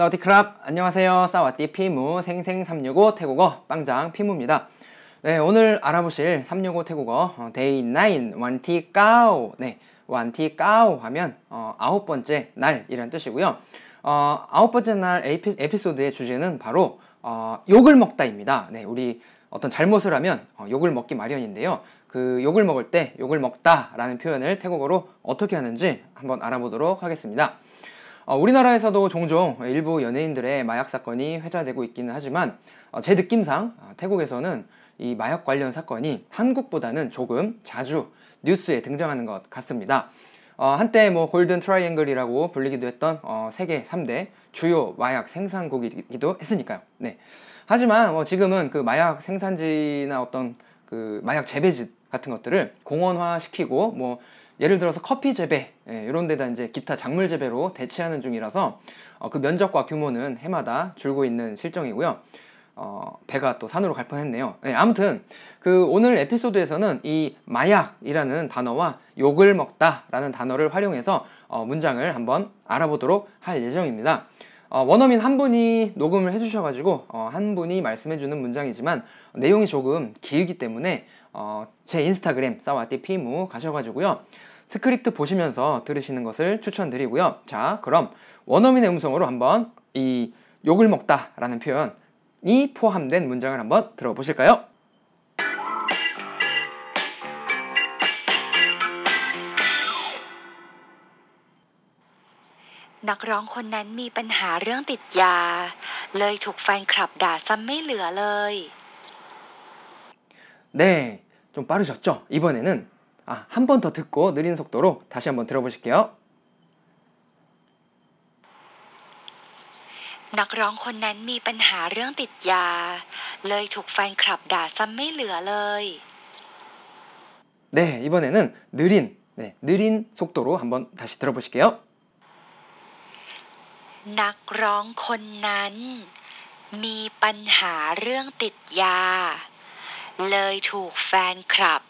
사와디 크랍 안녕하세요 사와디 피무 생생 365 태국어 빵장 피무입니다 네 오늘 알아보실 365 태국어 어, 데이 9 완티 까오 네 완티 까오 하면 어, 아홉 번째 날이런 뜻이고요 어, 아홉 번째 날 에피, 에피소드의 주제는 바로 어, 욕을 먹다입니다 네 우리 어떤 잘못을 하면 어, 욕을 먹기 마련인데요 그 욕을 먹을 때 욕을 먹다 라는 표현을 태국어로 어떻게 하는지 한번 알아보도록 하겠습니다 어, 우리나라에서도 종종 일부 연예인들의 마약 사건이 회자되고 있기는 하지만 어, 제 느낌상 아, 태국에서는 이 마약 관련 사건이 한국보다는 조금 자주 뉴스에 등장하는 것 같습니다. 어, 한때 뭐 골든 트라이앵글이라고 불리기도 했던 어, 세계 3대 주요 마약 생산국이기도 했으니까요. 네. 하지만 어, 지금은 그 마약 생산지나 어떤 그 마약 재배지 같은 것들을 공원화시키고 뭐 예를 들어서 커피 재배 예, 이런 데다 이제 기타 작물 재배로 대체하는 중이라서 어, 그 면적과 규모는 해마다 줄고 있는 실정이고요. 어, 배가 또 산으로 갈 뻔했네요. 예, 아무튼 그 오늘 에피소드에서는 이 마약이라는 단어와 욕을 먹다라는 단어를 활용해서 어, 문장을 한번 알아보도록 할 예정입니다. 어, 원어민 한 분이 녹음을 해주셔가지고 어, 한 분이 말씀해주는 문장이지만 내용이 조금 길기 때문에 어, 제 인스타그램 사와띠 피무 가셔가지고요 스크립트 보시면서 들으시는 것을 추천드리고요. 자, 그럼 원어민의 음성으로 한번 이 욕을 먹다라는 표현이 포함된 문장을 한번 들어보실까요 네, 좀 빠르셨죠? 이번에는 아, 한 번 더 듣고 느린 속도로 다시 한번 들어보실게요. นักร้องคนนั้นมีปัญหาเรื่องติดยาเลยถูกแฟนคลับด่าซ้ำไม่เหลือเลย 네, 이번에는 느린, 네, 느린 속도로 한번 다시 들어보실게요. นักร้องคนนั้นมีปัญหาเรื่องติดยาเลยถูกแฟนคลับ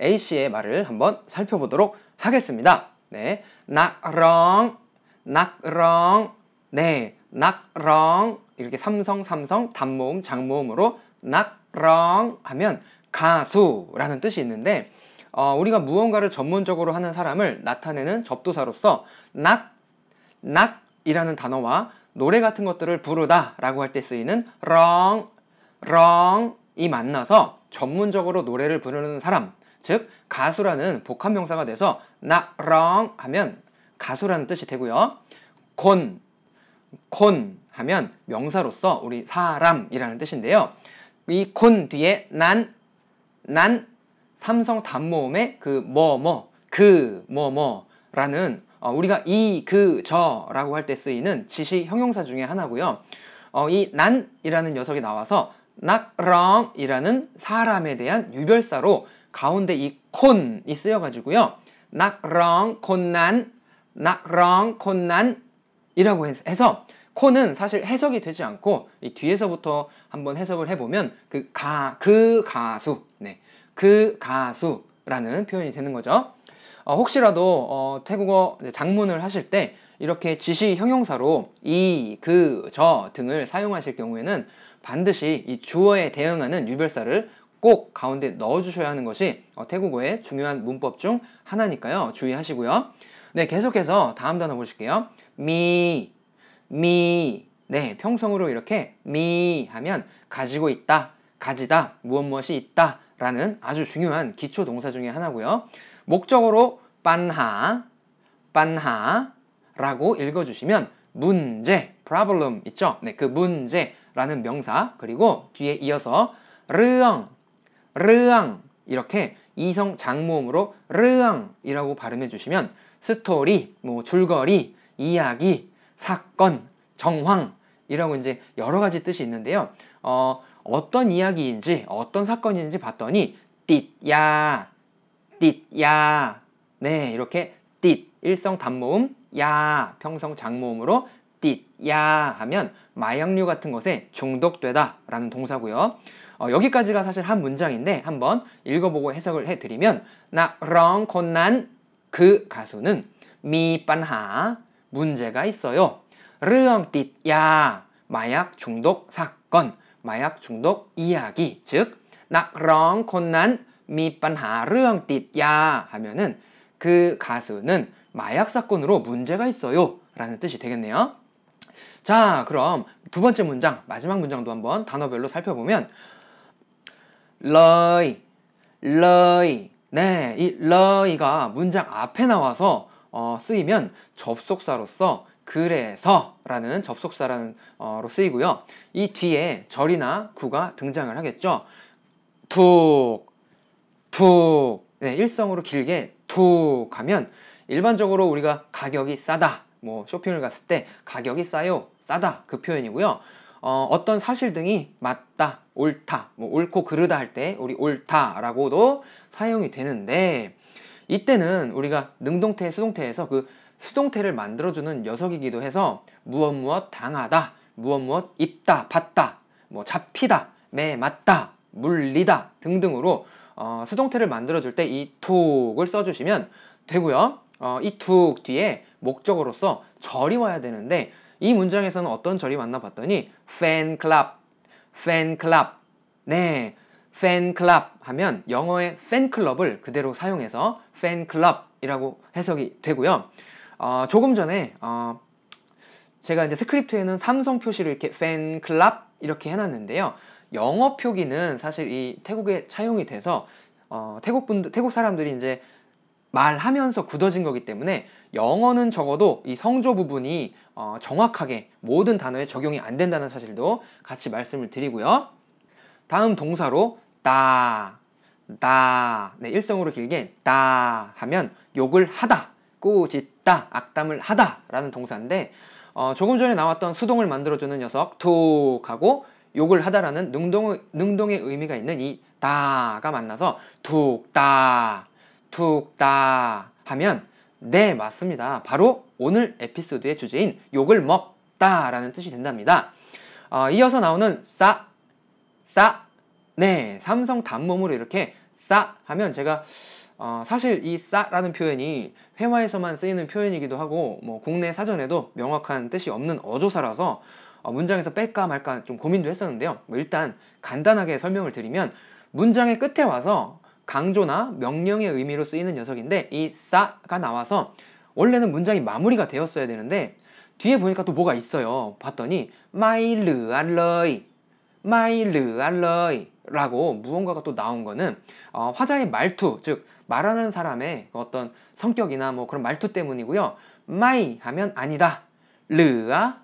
A 씨의 말을 한번 살펴보도록 하겠습니다. 네, 낙렁, 낙렁, 네, 낙렁 이렇게 삼성 삼성 단모음 장모음으로 낙렁 하면 가수라는 뜻이 있는데 어, 우리가 무언가를 전문적으로 하는 사람을 나타내는 접두사로서 낙, 낙이라는 단어와 노래 같은 것들을 부르다 라고 할 때 쓰이는 렁, 렁이 만나서 전문적으로 노래를 부르는 사람 즉 가수라는 복합 명사가 돼서 나랑 하면 가수라는 뜻이 되고요. 콘, 콘 하면 명사로서 우리 사람이라는 뜻인데요. 이 콘 뒤에 난, 난 삼성 단모음의 그뭐 뭐, 그뭐 그, 뭐, 뭐라는 어, 우리가 이, 그, 저라고 할 때 쓰이는 지시 형용사 중에 하나고요. 어, 이 난이라는 녀석이 나와서 낙랑이라는 사람에 대한 유별사로 가운데 이 콘이 쓰여가지고요. 낙랑 콘난 낙랑 콘난 이라고 해서 콘은 사실 해석이 되지 않고 이 뒤에서부터 한번 해석을 해보면 그 가그 그 가수 네 그 가수라는 표현이 되는 거죠. 어, 혹시라도 어, 태국어 장문을 하실 때 이렇게 지시 형용사로 이, 그, 저 등을 사용하실 경우에는 반드시 이 주어에 대응하는 유별사를 꼭 가운데 넣어주셔야 하는 것이 어, 태국어의 중요한 문법 중 하나니까요. 주의하시고요. 네, 계속해서 다음 단어 보실게요. 미, 미. 네, 평성으로 이렇게 미 하면 가지고 있다, 가지다, 무엇 무엇이 있다 라는 아주 중요한 기초 동사 중에 하나고요. 목적으로 빤하, 빤하 라고 읽어주시면 문제, problem 있죠? 네, 그 문제라는 명사 그리고 뒤에 이어서 르엉, 르앙 이렇게 이성 장모음으로 르앙이라고 발음해 주시면 스토리, 뭐 줄거리, 이야기, 사건, 정황이라고 이제 여러 가지 뜻이 있는데요. 어, 어떤 이야기인지 어떤 사건인지 봤더니 띠야, 띠야, 네 이렇게 띠 일성 단모음, 야 평성 장모음으로 띠야 하면 마약류 같은 것에 중독되다라는 동사고요. 어, 여기까지가 사실 한 문장인데 한번 읽어보고 해석을 해드리면 나랑 곤난 그 가수는 미빤하 문제가 있어요. 르엉 띠야 마약 중독 사건 마약 중독 이야기 즉 나랑 곤난 미빤하 르엉 띠야 하면은 그 가수는 마약 사건으로 문제가 있어요 라는 뜻이 되겠네요. 자 그럼 두 번째 문장 마지막 문장도 한번 단어별로 살펴보면 러이, 러이. 네, 이 러이가 문장 앞에 나와서 어, 쓰이면 접속사로서 그래서라는 접속사라는 어로 쓰이고요. 이 뒤에 절이나 구가 등장을 하겠죠. 툭, 툭. 네, 일성으로 길게 툭 하면 일반적으로 우리가 가격이 싸다. 뭐 쇼핑을 갔을 때 가격이 싸요, 싸다 그 표현이고요. 어, 떤 사실 등이 맞다, 옳다, 뭐 옳고 그르다 할 때 우리 옳다라고도 사용이 되는데 이때는 우리가 능동태, 수동태에서 그 수동태를 만들어주는 녀석이기도 해서 무엇 무엇 당하다, 무엇 무엇 입다, 받다, 뭐 잡히다, 매 맞다, 물리다 등등으로 어, 수동태를 만들어줄 때 이 툭을 써주시면 되고요. 어, 이 툭 뒤에 목적으로서 절이 와야 되는데 이 문장에서는 어떤 절이 만나봤더니 팬클럽, 팬클럽. 네, 팬클럽 하면 영어의 팬클럽을 그대로 사용해서 팬클럽이라고 해석이 되고요. 어, 조금 전에 어, 제가 이제 스크립트에는 삼성 표시를 이렇게 팬클럽 이렇게 해놨는데요. 영어 표기는 사실 이 태국에 차용이 돼서 어, 태국 분 태국 사람들이 이제 말하면서 굳어진 거기 때문에 영어는 적어도 이 성조 부분이 어, 정확하게 모든 단어에 적용이 안 된다는 사실도 같이 말씀을 드리고요. 다음 동사로 따, 따, 네, 일성으로 길게 따 하면 욕을 하다, 꾸짖다, 악담을 하다 라는 동사인데 어, 조금 전에 나왔던 수동을 만들어주는 녀석 툭 하고 욕을 하다라는 능동 능동의 의미가 있는 이 다가 만나서 툭, 따, 툭, 따 하면 네, 맞습니다. 바로 오늘 에피소드의 주제인 욕을 먹다 라는 뜻이 된답니다. 어, 이어서 나오는 싸, 싸, 네, 삼성 단몸으로 이렇게 싸 하면 제가 어, 사실 이 싸라는 표현이 회화에서만 쓰이는 표현이기도 하고 뭐 국내 사전에도 명확한 뜻이 없는 어조사라서 어, 문장에서 뺄까 말까 좀 고민도 했었는데요. 뭐 일단 간단하게 설명을 드리면 문장의 끝에 와서 강조나 명령의 의미로 쓰이는 녀석인데 이 싸가 나와서 원래는 문장이 마무리가 되었어야 되는데 뒤에 보니까 또 뭐가 있어요. 봤더니 마이르 알러이 마이르 알러이 라고 무언가가 또 나온 거는 어, 화자의 말투 즉 말하는 사람의 그 어떤 성격이나 뭐 그런 말투 때문이고요. 마이 하면 아니다. 르아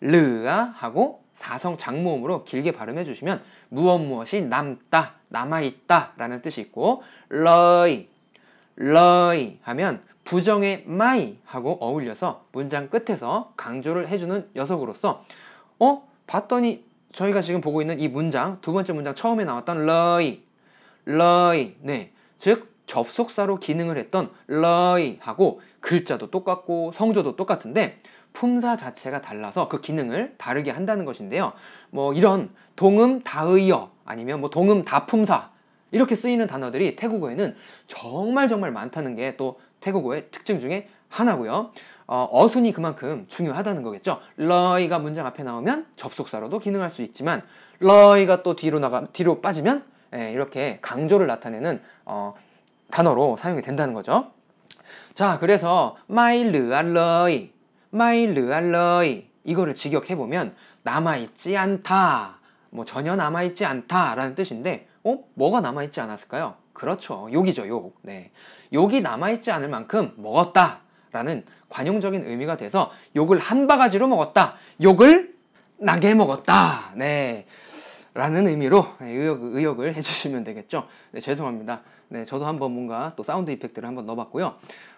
르아 하고 사성 장모음으로 길게 발음해 주시면 무엇 무엇이 남다, 남아있다 라는 뜻이 있고 러이, 러이 하면 부정의 마이 하고 어울려서 문장 끝에서 강조를 해주는 녀석으로서 어? 봤더니 저희가 지금 보고 있는 이 문장, 두 번째 문장 처음에 나왔던 러이, 러이 네, 즉 접속사로 기능을 했던 러이하고 글자도 똑같고 성조도 똑같은데 품사 자체가 달라서 그 기능을 다르게 한다는 것인데요. 뭐 이런 동음 다의어 아니면 뭐 동음 다품사 이렇게 쓰이는 단어들이 태국어에는 정말 정말 많다는 게 또 태국어의 특징 중에 하나고요. 어, 어 순이 그만큼 중요하다는 거겠죠. 러이가 문장 앞에 나오면 접속사로도 기능할 수 있지만 러이가 또 뒤로 나가 뒤로 빠지면 예, 이렇게 강조를 나타내는 어, 단어로 사용이 된다는 거죠. 자, 그래서 마 y 르알러이, 마 y 르알러이 이거를 직역해 보면 남아 있지 않다. 뭐 전혀 남아 있지 않다라는 뜻인데 어? 뭐가 남아 있지 않았을까요? 그렇죠. 욕이죠, 욕. 네. 욕이 남아 있지 않을 만큼 먹었다라는 관용적인 의미가 돼서 욕을 한 바가지로 먹었다. 욕을 나게 먹었다. 네. 라는 의미로 예, 의역, 의역을 해주시면 되겠죠. 네, 죄송합니다. 네, 저도 한번 뭔가 또 사운드 이펙트를 한번 넣어봤고요.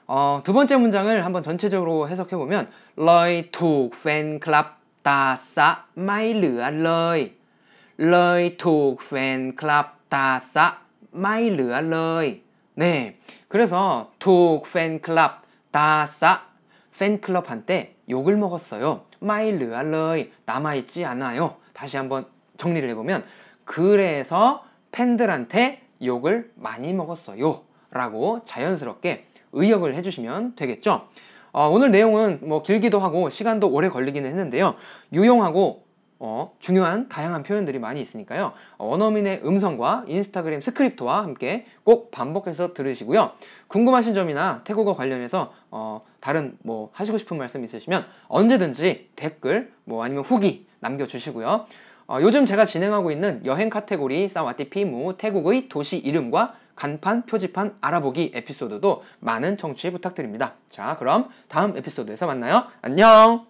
어, 두 번째 문장을 한번 전체적으로 해석해보면 러이 툭 팬클럽 다 싸 마이 르알 러이 러이 툭 팬클럽 다 싸 마이 르알 러이 네, 그래서 툭 팬클럽 다싸 팬클럽한테 욕을 먹었어요. 마이 르알 러이 남아있지 않아요. 다시 한번 정리를 해보면 그래서 팬들한테 욕을 많이 먹었어요 라고 자연스럽게 의역을 해주시면 되겠죠 어, 오늘 내용은 뭐 길기도 하고 시간도 오래 걸리기는 했는데요 유용하고 어, 중요한 다양한 표현들이 많이 있으니까요 원어민의 음성과 인스타그램 스크립트와 함께 꼭 반복해서 들으시고요 궁금하신 점이나 태국어 관련해서 어, 다른 뭐 하시고 싶은 말씀 있으시면 언제든지 댓글 뭐 아니면 후기 남겨주시고요 어, 요즘 제가 진행하고 있는 여행 카테고리 사와티피무 태국의 도시 이름과 간판 표지판 알아보기 에피소드도 많은 청취 부탁드립니다. 자, 그럼 다음 에피소드에서 만나요. 안녕!